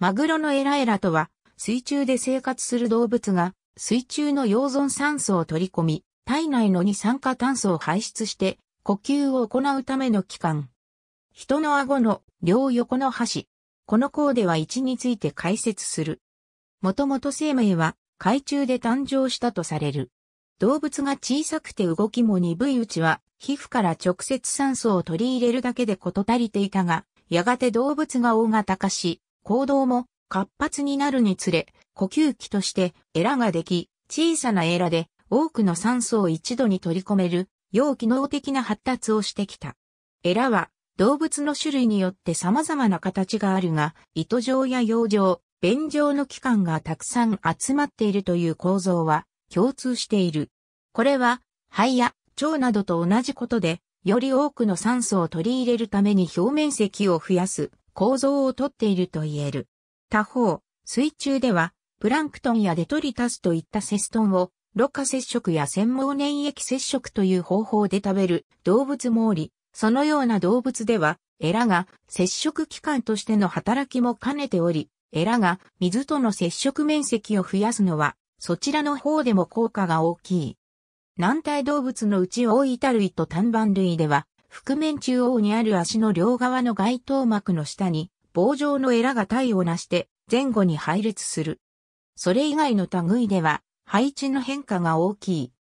マグロのエラエラとは、水中で生活する動物が、水中の溶存酸素を取り込み、体内の二酸化炭素を排出して、呼吸を行うための器官。人の顎の両横の端。この項では位置について解説する。もともと生命は海中で誕生したとされる。動物が小さくて動きも鈍いうちは、皮膚から直接酸素を取り入れるだけでこと足りていたが、やがて動物が大型化し、行動も活発になるにつれ、呼吸器としてエラができ、小さなエラで多くの酸素を一度に取り込める、要機能的な発達をしてきた。エラは動物の種類によって様々な形があるが、糸状や葉状、便状の器官がたくさん集まっているという構造は共通している。これは肺や腸などと同じことで、より多くの酸素を取り入れるために表面積を増やす構造をとっていると言える。他方、水中では、プランクトンやデトリタスといったセストンを、ろ過接触や繊毛粘液接触という方法で食べる動物もおり、そのような動物では、エラが接触器官としての働きも兼ねており、エラが水との接触面積を増やすのは、そちらの方でも効果が大きい。軟体動物のうち大た類と単板類では、覆面中央にある足の両側の外頭膜の下に棒状のエラが体を成して前後に配列する。それ以外の類では配置の変化が大きい。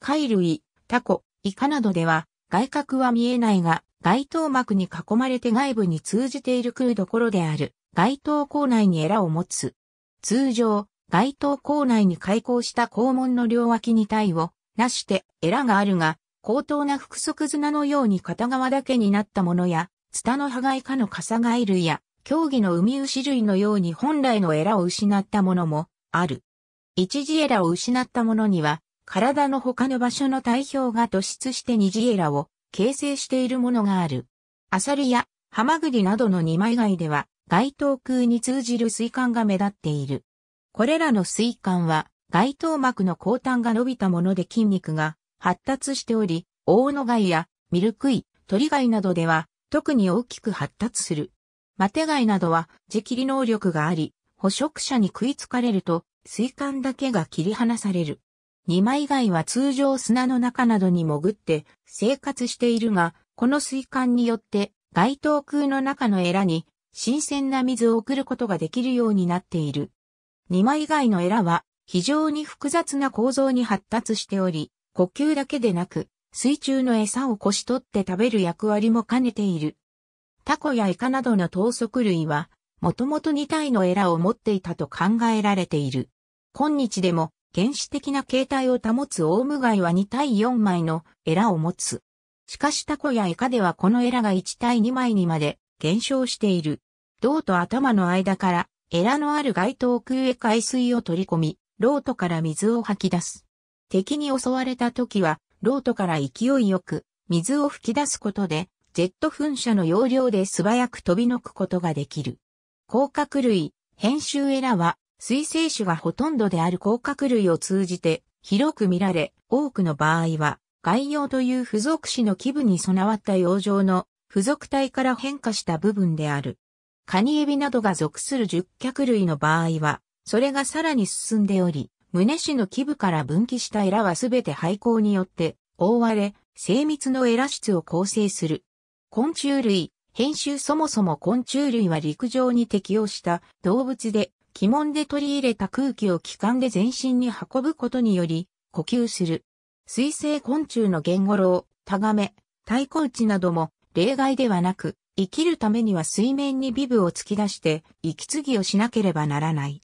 貝類、タコ、イカなどでは外角は見えないが外頭膜に囲まれて外部に通じている空どころである外頭口内にエラを持つ。通常、外頭口内に開口した肛門の両脇に体を成してエラがあるが高等な複足綱のように片側だけになったものや、ツタのが骸化の笠貝類や、競技の海牛類のように本来のエラを失ったものもある。一次エラを失ったものには、体の他の場所の体表が突出して二次エラを形成しているものがある。アサリやハマグリなどの二枚貝では、外頭空に通じる水管が目立っている。これらの水管は、外頭膜の後端が伸びたもので筋肉が発達しており、大野貝やミルクイ、鳥貝などでは特に大きく発達する。マテ貝などは自切り能力があり、捕食者に食いつかれると水管だけが切り離される。二枚貝は通常砂の中などに潜って生活しているが、この水管によって街灯空の中のエラに新鮮な水を送ることができるようになっている。二枚貝のエラは非常に複雑な構造に発達しており、呼吸だけでなく、水中の餌をこし取って食べる役割も兼ねている。タコやイカなどの等速類は、もともと2体のエラを持っていたと考えられている。今日でも原始的な形態を保つオウムガイは2体4枚のエラを持つ。しかしタコやイカではこのエラが1体2枚にまで減少している。胴と頭の間からエラのある街頭空へ海水を取り込み、ロートから水を吐き出す。敵に襲われた時は、ロートから勢いよく水を吹き出すことで、ジェット噴射の容量で素早く飛び抜くことができる。甲殻類、編集エラは、水生種がほとんどである甲殻類を通じて、広く見られ、多くの場合は、概要という付属詞の基部に備わった養生の付属体から変化した部分である。カニエビなどが属する十脚類の場合は、それがさらに進んでおり、胸氏の基部から分岐したエラはすべて廃校によって覆われ、精密のエラ室を構成する。昆虫類、編集そもそも昆虫類は陸上に適応した動物で、鬼門で取り入れた空気を気管で全身に運ぶことにより、呼吸する。水生昆虫のゲンゴロウ、タガメ、太鼓打ちなども例外ではなく、生きるためには水面にビブを突き出して、息継ぎをしなければならない。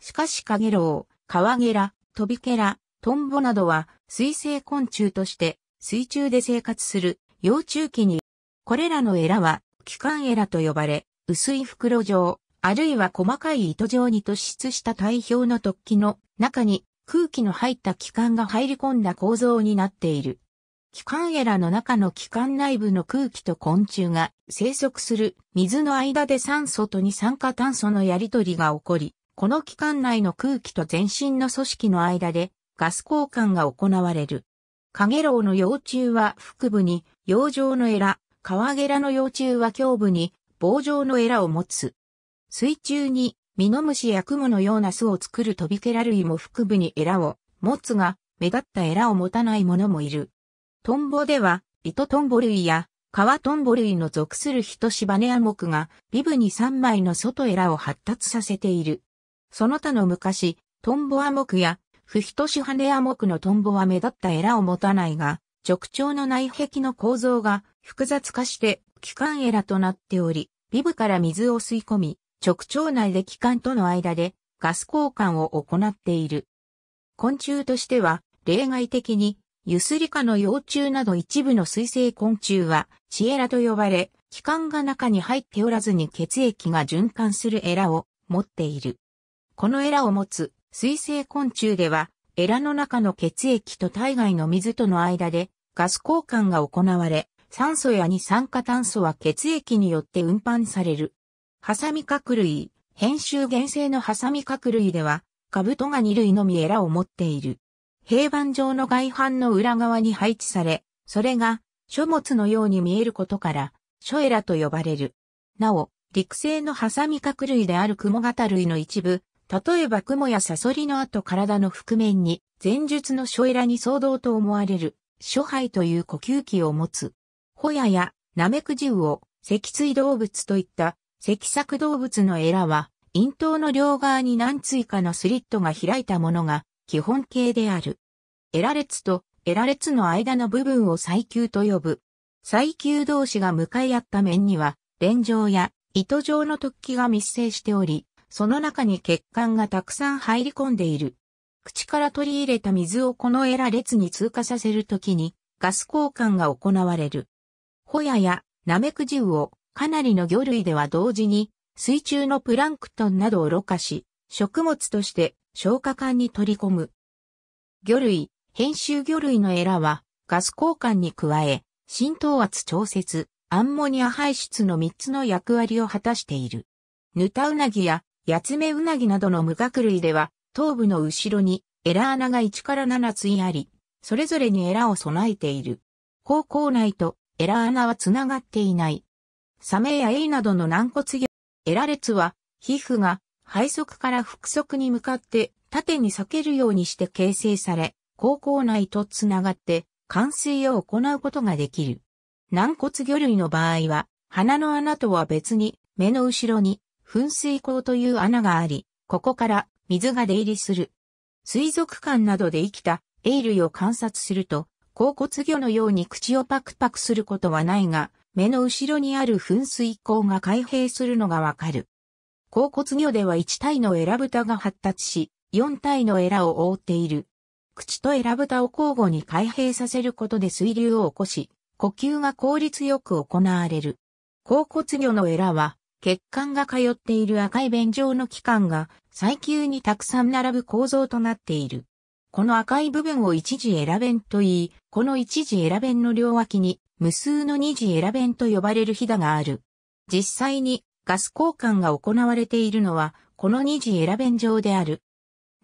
しかしカゲロカワゲラ、トビケラ、トンボなどは水生昆虫として水中で生活する幼虫期に、これらのエラは気管エラと呼ばれ、薄い袋状、あるいは細かい糸状に突出した体表の突起の中に空気の入った気管が入り込んだ構造になっている。気管エラの中の気管内部の空気と昆虫が生息する水の間で酸素と二酸化炭素のやり取りが起こり、この期間内の空気と全身の組織の間でガス交換が行われる。カゲロウの幼虫は腹部に養状のエラ、カワゲラの幼虫は胸部に棒状のエラを持つ。水中にミノムシやクモのような巣を作るトビケラ類も腹部にエラを持つが、目立ったエラを持たないものもいる。トンボでは、糸トンボ類や川トンボ類の属するヒトシバネア木が、ビブに3枚の外エラを発達させている。その他の昔、トンボアクや、不ヒトシハネア目のトンボは目立ったエラを持たないが、直腸の内壁の構造が複雑化して気管エラとなっており、ビブから水を吸い込み、直腸内で気管との間でガス交換を行っている。昆虫としては、例外的に、ユスリカの幼虫など一部の水生昆虫は、チエラと呼ばれ、気管が中に入っておらずに血液が循環するエラを持っている。このエラを持つ水生昆虫では、エラの中の血液と体外の水との間でガス交換が行われ、酸素や二酸化炭素は血液によって運搬される。ハサミ核類、編集原生のハサミ核類では、カブトガニ類のみエラを持っている。平板上の外反の裏側に配置され、それが書物のように見えることから、書エラと呼ばれる。なお、陸生のハサミ核類であるクモガタ類の一部、例えば雲やサソリの後体の覆面に、前述の書エラに相当と思われる、諸肺という呼吸器を持つ。ホヤや、ナメクジウオ、脊椎動物といった、脊索動物のエラは、咽頭の両側に何追かのスリットが開いたものが、基本形である。エラ列とエラ列の間の部分を最球と呼ぶ。最球同士が向かい合った面には、連状や糸状の突起が密生しており、その中に血管がたくさん入り込んでいる。口から取り入れた水をこのエラ列に通過させるときにガス交換が行われる。ホヤやナメクジウオ、かなりの魚類では同時に水中のプランクトンなどをろ過し、食物として消化管に取り込む。魚類、編集魚類のエラはガス交換に加え、浸透圧調節、アンモニア排出の3つの役割を果たしている。ヌタウナギやヤツメウナギなどの無角類では、頭部の後ろにエラ穴が1から7ついあり、それぞれにエラを備えている。高校内とエラ穴はつながっていない。サメやエイなどの軟骨魚、エラ列は、皮膚が背側から腹側に向かって縦に裂けるようにして形成され、口腔内とつながって、冠水を行うことができる。軟骨魚類の場合は、鼻の穴とは別に、目の後ろに噴水口という穴があり、ここから水が出入りする。水族館などで生きたエイ類を観察すると、甲骨魚のように口をパクパクすることはないが、目の後ろにある噴水口が開閉するのがわかる。甲骨魚では1体のエラブタが発達し、4体のエラを覆っている。口とエラブタを交互に開閉させることで水流を起こし、呼吸が効率よく行われる。甲骨魚のエラは血管が通っている赤い弁状の器官が最急にたくさん並ぶ構造となっている。この赤い部分を一次選弁と言い、この一次選弁の両脇に無数の二次選弁と呼ばれるひだがある。実際にガス交換が行われているのはこの二次選弁上である。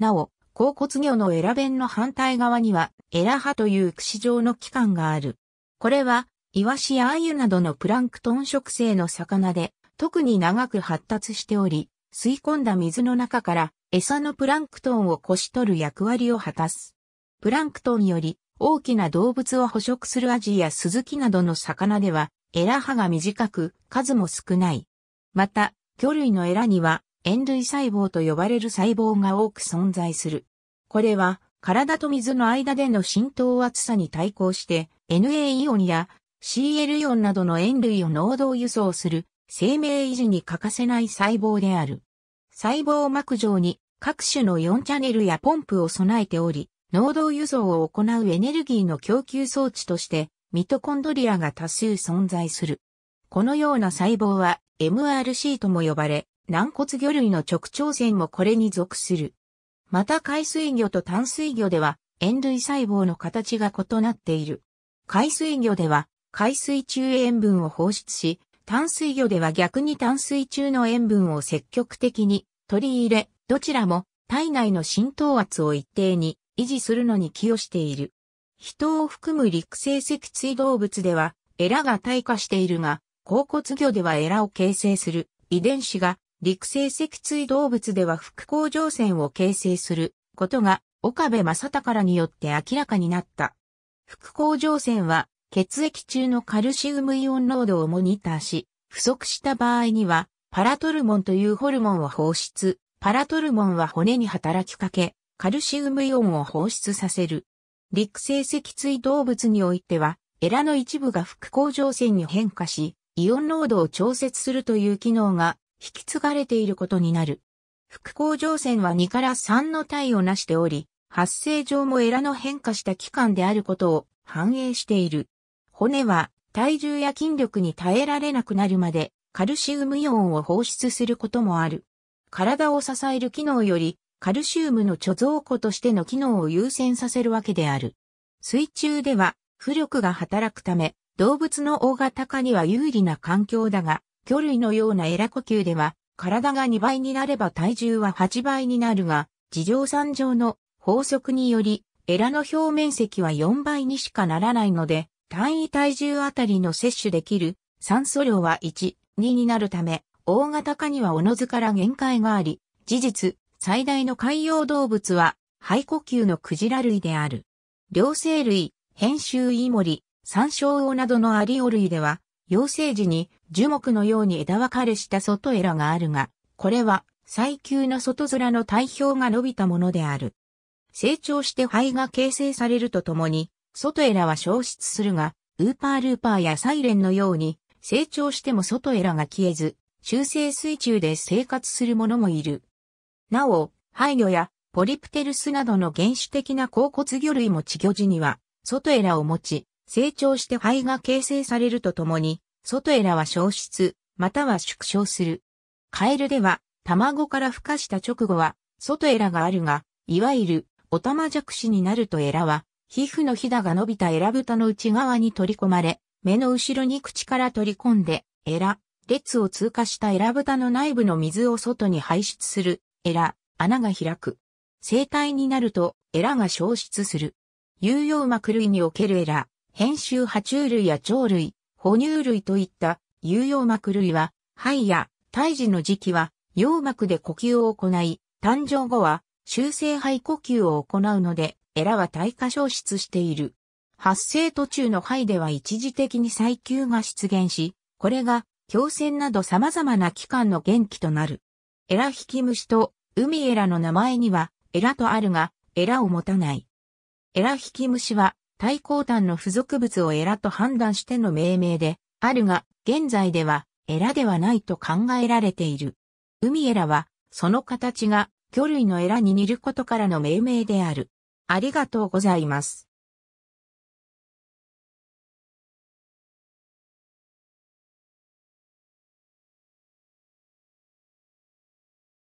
なお、甲骨魚のエラ弁の反対側には、エラ波という串状の器官がある。これは、イワシやアユなどのプランクトン食性の魚で、特に長く発達しており、吸い込んだ水の中から餌のプランクトンをこし取る役割を果たす。プランクトンより大きな動物を捕食するアジやスズキなどの魚では、エラ歯が短く、数も少ない。また、魚類のエラには、塩類細胞と呼ばれる細胞が多く存在する。これは、体と水の間での浸透厚さに対抗して、NA イオンや CL イオンなどの塩類を濃度輸送する生命維持に欠かせない細胞である。細胞膜上に各種の4チャネルやポンプを備えており、能動輸送を行うエネルギーの供給装置として、ミトコンドリアが多数存在する。このような細胞は MRC とも呼ばれ、軟骨魚類の直腸腺もこれに属する。また海水魚と淡水魚では、塩類細胞の形が異なっている。海水魚では、海水中塩分を放出し、淡水魚では逆に淡水中の塩分を積極的に取り入れ、どちらも体内の浸透圧を一定に維持するのに寄与している。人を含む陸生脊椎動物では、エラが退化しているが、甲骨魚ではエラを形成する遺伝子が、陸生脊椎動物では副甲状腺を形成することが、岡部正隆によって明らかになった。副甲状腺は血液中のカルシウムイオン濃度をモニターし、不足した場合には、パラトルモンというホルモンを放出。パラトルモンは骨に働きかけ、カルシウムイオンを放出させる。陸生脊椎動物においては、エラの一部が副甲状腺に変化し、イオン濃度を調節するという機能が引き継がれていることになる。副甲状腺は2から3の体を成しており、発生上もエラの変化した器官であることを反映している。骨は体重や筋力に耐えられなくなるまでカルシウムイオンを放出することもある。体を支える機能よりカルシウムの貯蔵庫としての機能を優先させるわけである。水中では浮力が働くため動物の大型化には有利な環境だが、魚類のようなエラ呼吸では体が2倍になれば体重は8倍になるが、地上産上の法則により、エラの表面積は4倍にしかならないので、単位体重あたりの摂取できる酸素量は1、2になるため、大型化にはおのずから限界があり、事実、最大の海洋動物は、肺呼吸のクジラ類である。両生類、編集イモリ、山椒魚などのアリオ類では、幼生時に樹木のように枝分かれした外エラがあるが、これは最急の外面の体表が伸びたものである。成長して肺が形成されるとともに、外エラは消失するが、ウーパールーパーやサイレンのように、成長しても外エラが消えず、中性水中で生活する者もいる。なお、廃魚やポリプテルスなどの原始的な甲骨魚類も稚魚時には、外エラを持ち、成長して肺が形成されるとともに、外エラは消失、または縮小する。カエルでは、卵から孵化した直後は、外エラがあるが、いわゆる、オタマジャクシになるとエラは、皮膚のひだが伸びたエラ豚の内側に取り込まれ、目の後ろに口から取り込んで、エラ、列を通過したエラ豚の内部の水を外に排出する、エラ、穴が開く。生体になると、エラが消失する。有用膜類におけるエラ、編集爬虫類や鳥類、哺乳類といった有用膜類は、肺や胎児の時期は、羊膜で呼吸を行い、誕生後は、修正肺呼吸を行うので、エラは耐火消失している。発生途中の肺では一時的に再給が出現し、これが、強戦など様々な機関の元気となる。エラ引き虫と、海エラの名前には、エラとあるが、エラを持たない。エラ引き虫は、対抗炭の付属物をエラと判断しての命名で、あるが、現在では、エラではないと考えられている。海エラは、その形が、魚類のエラに似ることからの命名である。ありがとうございます。